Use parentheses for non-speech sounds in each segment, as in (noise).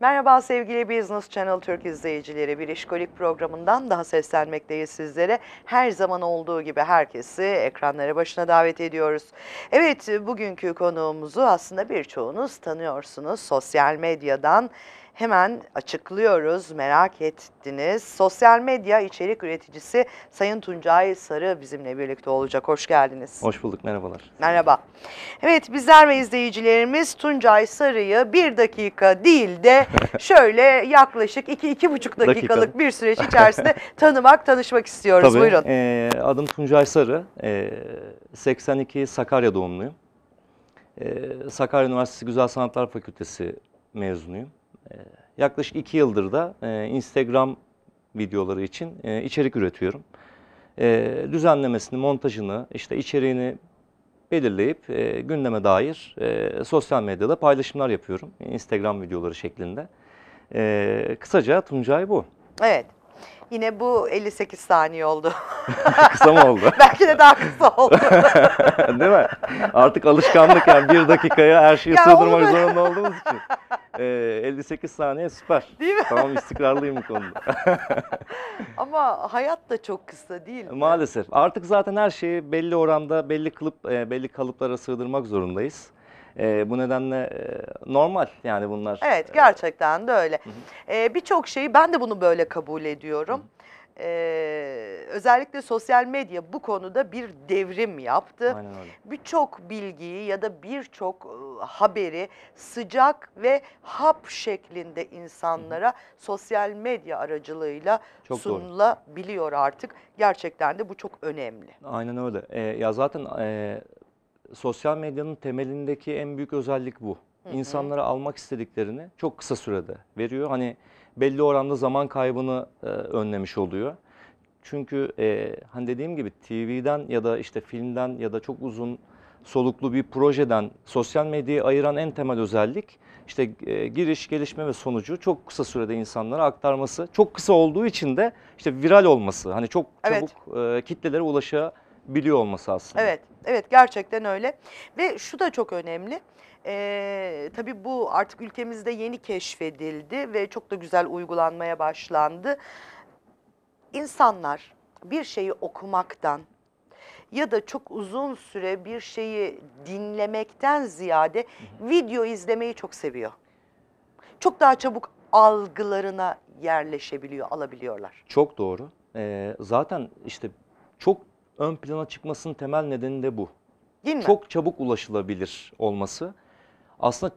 Merhaba sevgili Business Channel Türk izleyicileri. Bir işkolik programından daha seslenmekteyiz sizlere. Her zaman olduğu gibi herkesi ekranlara başına davet ediyoruz. Evet bugünkü konuğumuzu aslında birçoğunuz tanıyorsunuz. Sosyal medyadan hemen açıklıyoruz. Merak ettiniz. Sosyal medya içerik üreticisi Sayın Tuncay Sarı bizimle birlikte olacak. Hoş geldiniz. Hoş bulduk. Merhabalar. Merhaba. Evet bizler ve izleyicilerimiz Tuncay Sarı'yı bir dakika değil de (laughs) şöyle yaklaşık iki, iki buçuk dakikalık Dakika. bir süreç içerisinde (laughs) tanımak, tanışmak istiyoruz. Tabii. Buyurun. E, adım Tuncay Sarı. E, ee, 82 Sakarya doğumluyum. E, Sakarya Üniversitesi Güzel Sanatlar Fakültesi mezunuyum. Ee, yaklaşık iki yıldır da e, Instagram videoları için e, içerik üretiyorum. E, düzenlemesini, montajını, işte içeriğini belirleyip gündeme dair sosyal medyada paylaşımlar yapıyorum. Instagram videoları şeklinde. Kısaca Tuncay bu. Evet. Yine bu 58 saniye oldu. (laughs) kısa mı oldu? (laughs) Belki de daha kısa oldu. (laughs) Değil mi? Artık alışkanlık yani bir dakikaya her şeyi sığdırmak olur. zorunda olduğumuz için. Ee, 58 saniye süper. Değil mi? Tamam istikrarlıyım bu konuda. Ama hayat da çok kısa değil mi? Maalesef. Artık zaten her şeyi belli oranda, belli kılıp, e, belli kalıplara sığdırmak zorundayız. E, bu nedenle e, normal yani bunlar. Evet ee, gerçekten de öyle. E, Birçok şeyi ben de bunu böyle kabul ediyorum. Hı ee, özellikle sosyal medya bu konuda bir devrim yaptı. Birçok bilgiyi ya da birçok e, haberi sıcak ve hap şeklinde insanlara Hı. sosyal medya aracılığıyla çok sunulabiliyor doğru. artık. Gerçekten de bu çok önemli. Aynen öyle. Ee, ya zaten e, sosyal medyanın temelindeki en büyük özellik bu. İnsanlara almak istediklerini çok kısa sürede veriyor. Hani belli oranda zaman kaybını e, önlemiş oluyor. Çünkü e, hani dediğim gibi TV'den ya da işte filmden ya da çok uzun soluklu bir projeden sosyal medyayı ayıran en temel özellik işte e, giriş, gelişme ve sonucu çok kısa sürede insanlara aktarması. Çok kısa olduğu için de işte viral olması. Hani çok çabuk evet. e, kitlelere ulaşa biliyor olması aslında. Evet, evet gerçekten öyle. Ve şu da çok önemli. Ee, tabii bu artık ülkemizde yeni keşfedildi ve çok da güzel uygulanmaya başlandı. İnsanlar bir şeyi okumaktan ya da çok uzun süre bir şeyi dinlemekten ziyade video izlemeyi çok seviyor. Çok daha çabuk algılarına yerleşebiliyor, alabiliyorlar. Çok doğru. Ee, zaten işte çok ön plana çıkmasının temel nedeni de bu. Değil mi? Çok çabuk ulaşılabilir olması. Aslında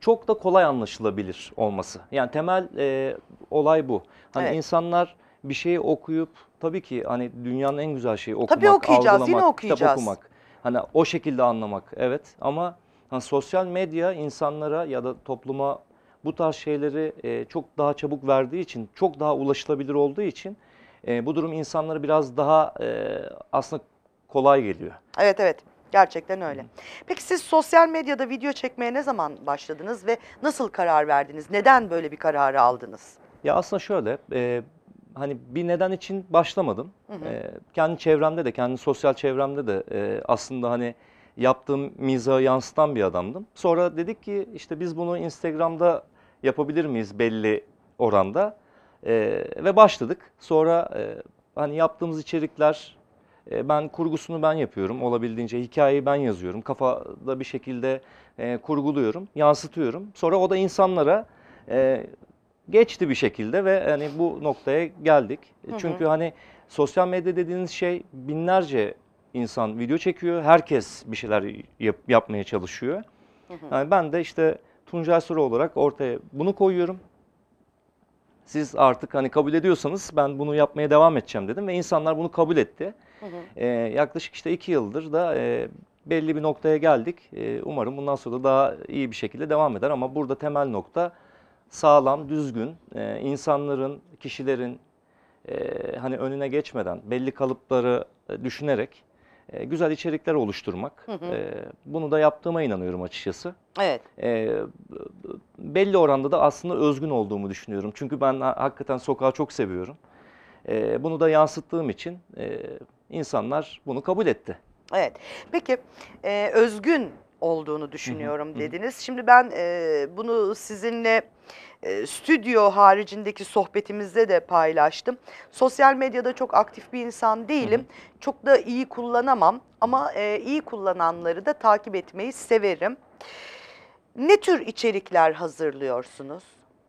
çok da kolay anlaşılabilir olması. Yani temel e, olay bu. Hani evet. insanlar bir şeyi okuyup tabii ki hani dünyanın en güzel şeyi okumak, tabii okuyacağız, algılamak, yine okuyacağız. kitap okumak. Hani o şekilde anlamak evet ama hani sosyal medya insanlara ya da topluma bu tarz şeyleri e, çok daha çabuk verdiği için, çok daha ulaşılabilir olduğu için e, bu durum insanları biraz daha e, aslında kolay geliyor. Evet evet. Gerçekten öyle. Peki siz sosyal medyada video çekmeye ne zaman başladınız ve nasıl karar verdiniz? Neden böyle bir kararı aldınız? Ya aslında şöyle, e, hani bir neden için başlamadım. Hı hı. E, kendi çevremde de, kendi sosyal çevremde de e, aslında hani yaptığım mizahı yansıtan bir adamdım. Sonra dedik ki işte biz bunu Instagram'da yapabilir miyiz belli oranda? E, ve başladık. Sonra e, hani yaptığımız içerikler e, ben kurgusunu ben yapıyorum olabildiğince hikayeyi ben yazıyorum. Kafada bir şekilde e, kurguluyorum, yansıtıyorum. Sonra o da insanlara e, geçti bir şekilde ve hani bu noktaya geldik. E, hı hı. Çünkü hani sosyal medya dediğiniz şey binlerce insan video çekiyor. Herkes bir şeyler yap, yapmaya çalışıyor. Yani ben de işte Tuncay Sura olarak ortaya bunu koyuyorum. Siz artık hani kabul ediyorsanız ben bunu yapmaya devam edeceğim dedim ve insanlar bunu kabul etti. Hı hı. Ee, yaklaşık işte iki yıldır da e, belli bir noktaya geldik. E, umarım bundan sonra da daha iyi bir şekilde devam eder ama burada temel nokta sağlam, düzgün, e, insanların, kişilerin e, hani önüne geçmeden belli kalıpları düşünerek e, güzel içerikler oluşturmak. Hı hı. E, bunu da yaptığıma inanıyorum açıkçası. Evet. E, belli oranda da aslında özgün olduğumu düşünüyorum. Çünkü ben hakikaten sokağı çok seviyorum. E, bunu da yansıttığım için e, insanlar bunu kabul etti. Evet. Peki e, özgün olduğunu düşünüyorum dediniz. Şimdi ben e, bunu sizinle e, stüdyo haricindeki sohbetimizde de paylaştım. Sosyal medyada çok aktif bir insan değilim. Çok da iyi kullanamam ama e, iyi kullananları da takip etmeyi severim. Ne tür içerikler hazırlıyorsunuz?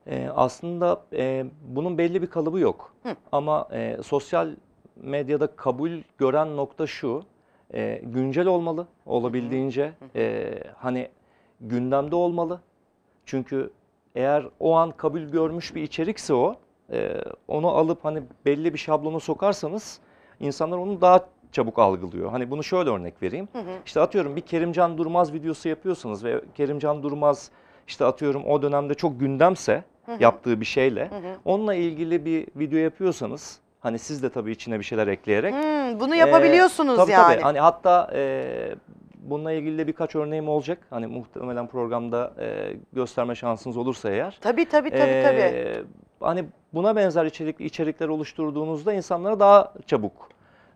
Ee, aslında e, bunun belli bir kalıbı yok. Hı. Ama e, sosyal medyada kabul gören nokta şu e, güncel olmalı olabildiğince. E, hani gündemde olmalı. Çünkü eğer o an kabul görmüş bir içerikse o, e, onu alıp hani belli bir şablona sokarsanız insanlar onu daha çabuk algılıyor. Hani bunu şöyle örnek vereyim. Hı hı. İşte atıyorum bir Kerimcan Durmaz videosu yapıyorsanız ve Kerimcan Durmaz işte atıyorum o dönemde çok gündemse hı hı. yaptığı bir şeyle hı hı. onunla ilgili bir video yapıyorsanız Hani siz de tabii içine bir şeyler ekleyerek. Hmm, bunu yapabiliyorsunuz ee, tabii, yani. Tabii. Hani hatta e, bununla ilgili de birkaç örneğim olacak. Hani muhtemelen programda e, gösterme şansınız olursa eğer. Tabii tabii tabii. E, tabii. Hani buna benzer içerik, içerikler oluşturduğunuzda insanlara daha çabuk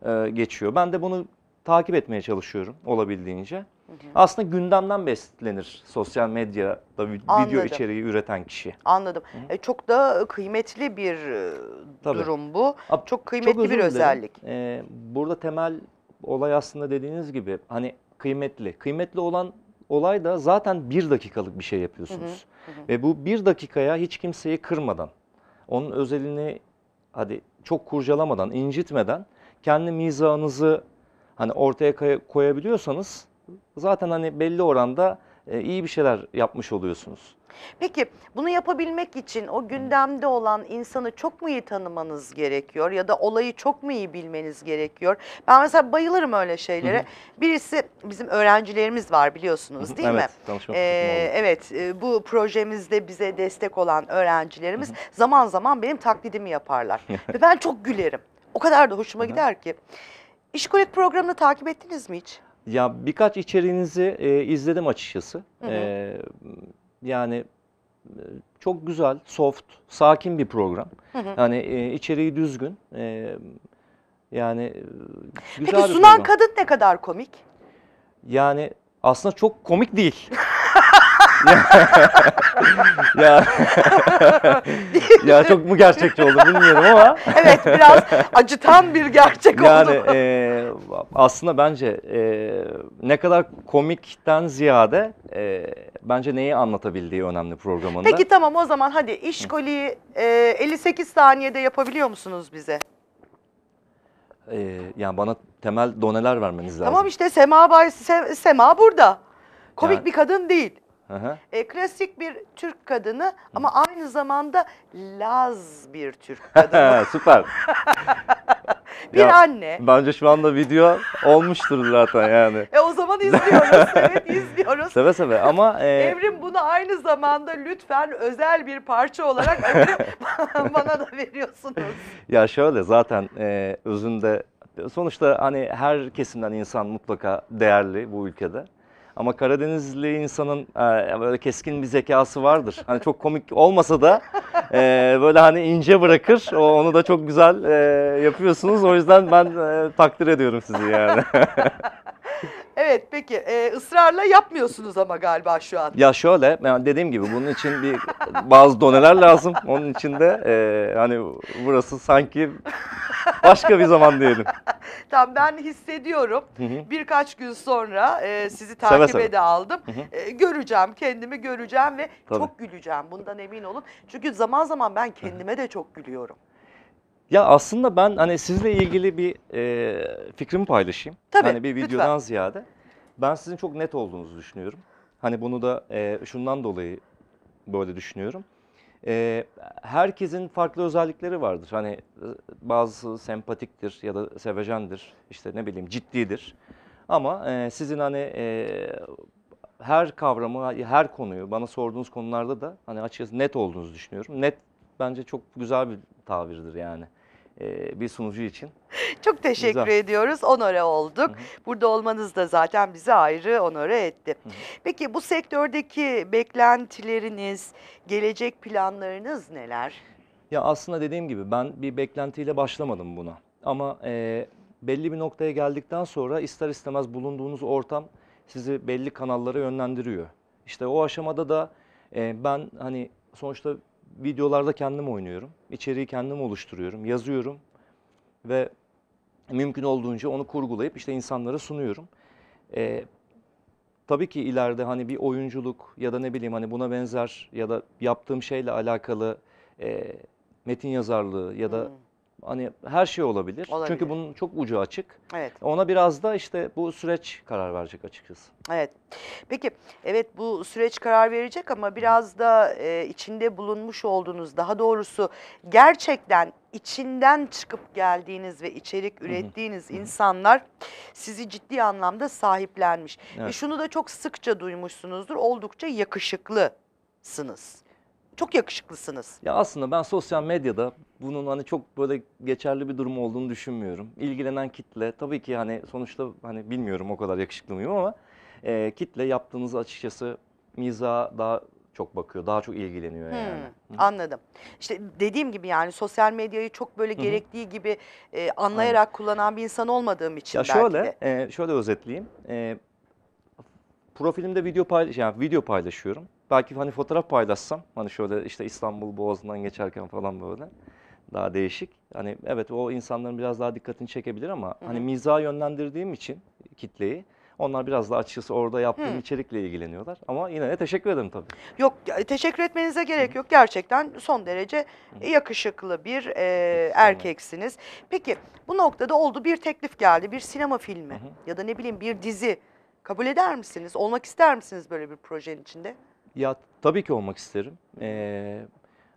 e, geçiyor. Ben de bunu takip etmeye çalışıyorum olabildiğince. Hı hı. Aslında gündemden beslenir sosyal medyada Anladım. video içeriği üreten kişi. Anladım. Hı. E, çok da e, kıymetli bir e, Tabii. durum bu. Ab, çok kıymetli çok bir dilerim. özellik. Ee, burada temel olay aslında dediğiniz gibi hani kıymetli. Kıymetli olan olay da zaten bir dakikalık bir şey yapıyorsunuz. Hı hı. Ve bu bir dakikaya hiç kimseyi kırmadan, onun özelini hadi çok kurcalamadan, incitmeden kendi mizanınızı hani ortaya koyabiliyorsanız zaten hani belli oranda e, iyi bir şeyler yapmış oluyorsunuz. Peki bunu yapabilmek için o gündemde olan insanı çok mu iyi tanımanız gerekiyor ya da olayı çok mu iyi bilmeniz gerekiyor? Ben mesela bayılırım öyle şeylere. Hı hı. Birisi bizim öğrencilerimiz var biliyorsunuz değil evet, mi? Ee, evet e, bu projemizde bize destek olan öğrencilerimiz hı hı. zaman zaman benim taklidimi yaparlar (laughs) ve ben çok gülerim. O kadar da hoşuma hı hı. gider ki. İşkolik programını takip ettiniz mi hiç? Ya birkaç içeriğinizi e, izledim açıkçası. E, yani e, çok güzel, soft, sakin bir program. Hı hı. Yani e, içeriği düzgün. E, yani e, güzel Peki bir sunan program. kadın ne kadar komik? Yani aslında çok komik değil. (laughs) (laughs) ya (laughs) ya çok mu gerçekçi oldu bilmiyorum ama. evet biraz acıtan bir gerçek oldu. Yani e, aslında bence e, ne kadar komikten ziyade e, bence neyi anlatabildiği önemli programında. Peki tamam o zaman hadi işgoliyi e, 58 saniyede yapabiliyor musunuz bize? Ee, yani bana temel doneler vermeniz lazım. Tamam işte Sema, Bay, Sema burada. Komik yani, bir kadın değil. E, klasik bir Türk kadını ama aynı zamanda Laz bir Türk (laughs) kadını. Süper. (laughs) bir Ya, anne. Bence şu anda video olmuştur zaten yani. E o zaman izliyoruz. (laughs) evet izliyoruz. Seve seve ama e, Evrim bunu aynı zamanda lütfen özel bir parça olarak Evrim, bana da veriyorsunuz. Ya şöyle zaten e, özünde sonuçta hani her kesimden insan mutlaka değerli bu ülkede. Ama Karadenizli insanın e, böyle keskin bir zekası vardır. Hani çok komik olmasa da e, böyle hani ince bırakır. O, onu da çok güzel e, yapıyorsunuz. O yüzden ben e, takdir ediyorum sizi yani. (laughs) Evet peki e, ısrarla yapmıyorsunuz ama galiba şu an. Ya şöyle yani dediğim gibi bunun için bir bazı doneler lazım. Onun için de e, hani burası sanki başka bir zaman diyelim. (laughs) Tamam, ben hissediyorum. Hı hı. Birkaç gün sonra e, sizi takip seve. de aldım. E, göreceğim, kendimi göreceğim ve Tabii. çok güleceğim. Bundan emin olun. Çünkü zaman zaman ben kendime de çok gülüyorum. Ya aslında ben hani sizle ilgili bir e, fikrimi paylaşayım. Tabii, hani bir videodan lütfen. ziyade. Ben sizin çok net olduğunuzu düşünüyorum. Hani bunu da e, şundan dolayı böyle düşünüyorum. E, herkesin farklı özellikleri vardır. Hani e, bazısı sempatiktir ya da sevecendir. İşte ne bileyim ciddidir. Ama e, sizin hani e, her kavramı, her konuyu bana sorduğunuz konularda da hani açıkçası net olduğunuzu düşünüyorum. Net bence çok güzel bir tabirdir yani. E, bir sunucu için. Çok teşekkür Güzel. ediyoruz. Onore olduk. Hı hı. Burada olmanız da zaten bizi ayrı onore etti. Hı hı. Peki bu sektördeki beklentileriniz, gelecek planlarınız neler? Ya aslında dediğim gibi ben bir beklentiyle başlamadım buna. Ama e, belli bir noktaya geldikten sonra ister istemez bulunduğunuz ortam sizi belli kanallara yönlendiriyor. İşte o aşamada da e, ben hani sonuçta videolarda kendim oynuyorum. İçeriği kendim oluşturuyorum, yazıyorum ve mümkün olduğunca onu kurgulayıp işte insanlara sunuyorum. Ee, tabii ki ileride hani bir oyunculuk ya da ne bileyim hani buna benzer ya da yaptığım şeyle alakalı e, metin yazarlığı ya da hmm. Hani her şey olabilir. olabilir. Çünkü bunun çok ucu açık. Evet. Ona biraz da işte bu süreç karar verecek açıkçası. Evet. Peki evet bu süreç karar verecek ama biraz da e, içinde bulunmuş olduğunuz daha doğrusu gerçekten içinden çıkıp geldiğiniz ve içerik ürettiğiniz insanlar sizi ciddi anlamda sahiplenmiş. E, evet. Ve şunu da çok sıkça duymuşsunuzdur. Oldukça yakışıklısınız çok yakışıklısınız. Ya aslında ben sosyal medyada bunun hani çok böyle geçerli bir durum olduğunu düşünmüyorum. İlgilenen kitle tabii ki hani sonuçta hani bilmiyorum o kadar yakışıklı mıyım ama e, kitle yaptığınız açıkçası miza daha çok bakıyor, daha çok ilgileniyor hmm, yani. Hmm, anladım. İşte dediğim gibi yani sosyal medyayı çok böyle gerektiği Hı -hı. gibi e, anlayarak Aynen. kullanan bir insan olmadığım için ya belki şöyle, de. E, şöyle özetleyeyim. E, profilimde video paylaş, yani video paylaşıyorum. Belki hani fotoğraf paylaşsam hani şöyle işte İstanbul Boğazı'ndan geçerken falan böyle daha değişik. Hani evet o insanların biraz daha dikkatini çekebilir ama Hı-hı. hani mizaha yönlendirdiğim için kitleyi onlar biraz daha açıkçası orada yaptığım Hı. içerikle ilgileniyorlar. Ama yine de teşekkür ederim tabii. Yok teşekkür etmenize gerek Hı. yok. Gerçekten son derece Hı. yakışıklı bir e, erkeksiniz. Peki bu noktada oldu bir teklif geldi. Bir sinema filmi Hı. ya da ne bileyim bir dizi. Kabul eder misiniz? Olmak ister misiniz böyle bir projenin içinde? Ya tabii ki olmak isterim. Ee,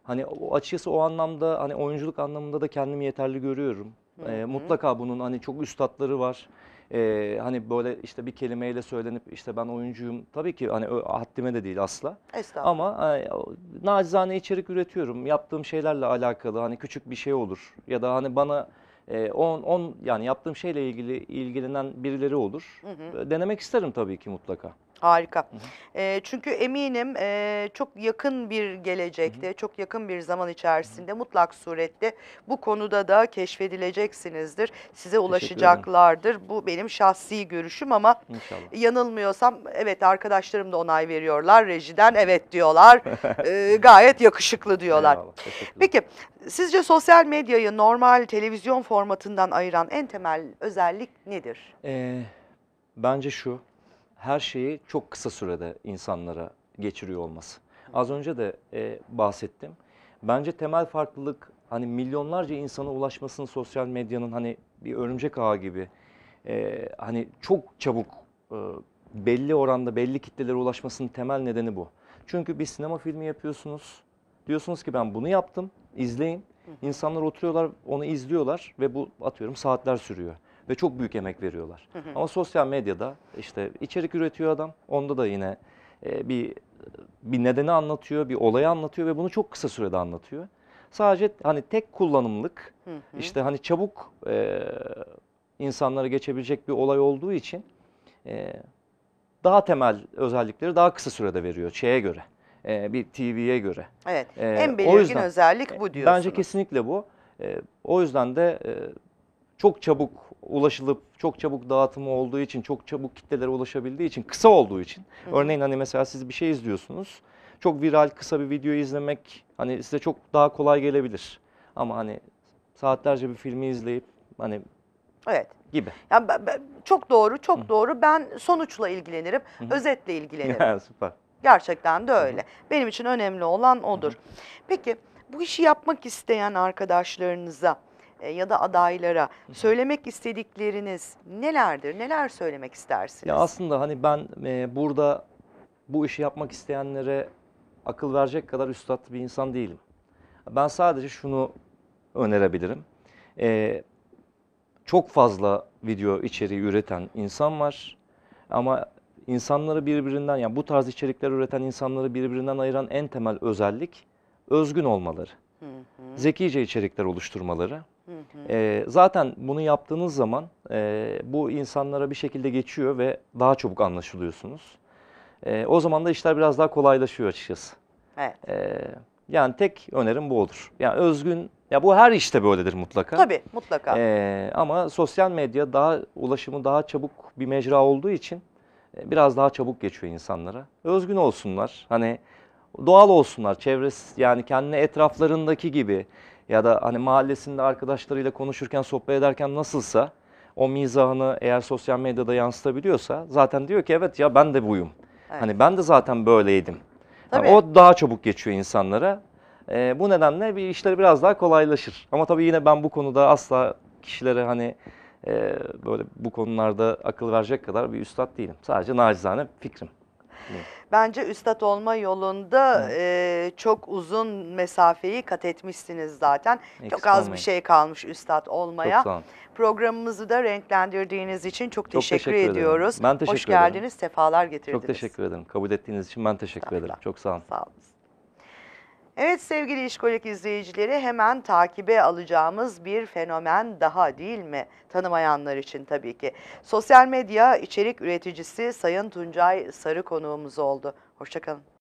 hani o- açıkçası o anlamda hani oyunculuk anlamında da kendimi yeterli görüyorum. Ee, mutlaka bunun hani çok üstatları var. Ee, hani böyle işte bir kelimeyle söylenip işte ben oyuncuyum. Tabii ki hani ö- haddime de değil asla. Estağfurullah. Ama e, o- nacizane içerik üretiyorum. Yaptığım şeylerle alakalı hani küçük bir şey olur ya da hani bana e, on, on yani yaptığım şeyle ilgili ilgilenen birileri olur. E, Denemek isterim tabii ki mutlaka. Harika. E, çünkü eminim e, çok yakın bir gelecekte, hı hı. çok yakın bir zaman içerisinde hı hı. mutlak surette bu konuda da keşfedileceksinizdir. Size ulaşacaklardır. Bu benim şahsi görüşüm ama İnşallah. yanılmıyorsam evet arkadaşlarım da onay veriyorlar. Rejiden evet diyorlar. (laughs) e, gayet yakışıklı diyorlar. Peki sizce sosyal medyayı normal televizyon formatından ayıran en temel özellik nedir? Ee, bence şu her şeyi çok kısa sürede insanlara geçiriyor olması. Az önce de e, bahsettim. Bence temel farklılık hani milyonlarca insana ulaşmasının sosyal medyanın hani bir örümcek ağı gibi e, hani çok çabuk e, belli oranda belli kitlelere ulaşmasının temel nedeni bu. Çünkü bir sinema filmi yapıyorsunuz. Diyorsunuz ki ben bunu yaptım, izleyin. İnsanlar oturuyorlar, onu izliyorlar ve bu atıyorum saatler sürüyor ve çok büyük emek veriyorlar. Hı hı. Ama sosyal medyada işte içerik üretiyor adam. Onda da yine e, bir bir nedeni anlatıyor, bir olayı anlatıyor ve bunu çok kısa sürede anlatıyor. Sadece hani tek kullanımlık, hı hı. işte hani çabuk e, insanlara geçebilecek bir olay olduğu için e, daha temel özellikleri daha kısa sürede veriyor şeye göre. E, bir TV'ye göre. Evet. E, en belirgin yüzden, özellik bu e, diyorsunuz. Bence kesinlikle bu. E, o yüzden de e, çok çabuk ulaşılıp çok çabuk dağıtımı olduğu için, çok çabuk kitlelere ulaşabildiği için, kısa olduğu için. Hı Örneğin hani mesela siz bir şey izliyorsunuz. Çok viral kısa bir video izlemek hani size çok daha kolay gelebilir. Ama hani saatlerce bir filmi izleyip hani Evet. Gibi. Yani çok doğru, çok hı. doğru. Ben sonuçla ilgilenirim, hı özetle ilgilenirim. Ya, (laughs) süper. Gerçekten de öyle. Hı Benim için önemli olan odur. Hı Peki bu işi yapmak isteyen arkadaşlarınıza e, ya da adaylara söylemek istedikleriniz nelerdir? Neler söylemek istersiniz? Ya aslında hani ben e, burada bu işi yapmak isteyenlere akıl verecek kadar üstad bir insan değilim. Ben sadece şunu önerebilirim. E, çok fazla video içeriği üreten insan var ama insanları birbirinden yani bu tarz içerikler üreten insanları birbirinden ayıran en temel özellik özgün olmaları. Hı hı. Zekice içerikler oluşturmaları. E, zaten bunu yaptığınız zaman e, bu insanlara bir şekilde geçiyor ve daha çabuk anlaşılıyorsunuz. E, o zaman da işler biraz daha kolaylaşıyor açıkçası. Evet. E, yani tek önerim bu olur. Yani özgün, ya bu her işte böyledir mutlaka. Tabii mutlaka. E, ama sosyal medya daha ulaşımı daha çabuk bir mecra olduğu için e, biraz daha çabuk geçiyor insanlara. Özgün olsunlar. Hani doğal olsunlar. Çevresi yani kendine etraflarındaki gibi ya da hani mahallesinde arkadaşlarıyla konuşurken, sohbet ederken nasılsa o mizahını eğer sosyal medyada yansıtabiliyorsa zaten diyor ki evet ya ben de buyum. Evet. Hani ben de zaten böyleydim. Yani o daha çabuk geçiyor insanlara. E, bu nedenle bir işleri biraz daha kolaylaşır. Ama tabii yine ben bu konuda asla kişilere hani e, böyle bu konularda akıl verecek kadar bir üstad değilim. Sadece nacizane fikrim. Bence üstad olma yolunda e, çok uzun mesafeyi kat etmişsiniz zaten. Eksik çok az bir şey kalmış üstad olmaya. Çok Programımızı da renklendirdiğiniz için çok, çok teşekkür, ediyoruz. Ederim. Ben teşekkür Hoş ederim. geldiniz, sefalar getirdiniz. Çok teşekkür ederim. Kabul ettiğiniz için ben teşekkür Sağ ederim. Çok sağ olun. Sağ olun. Evet sevgili işkolik izleyicileri hemen takibe alacağımız bir fenomen daha değil mi? Tanımayanlar için tabii ki. Sosyal medya içerik üreticisi Sayın Tuncay Sarı konuğumuz oldu. Hoşçakalın.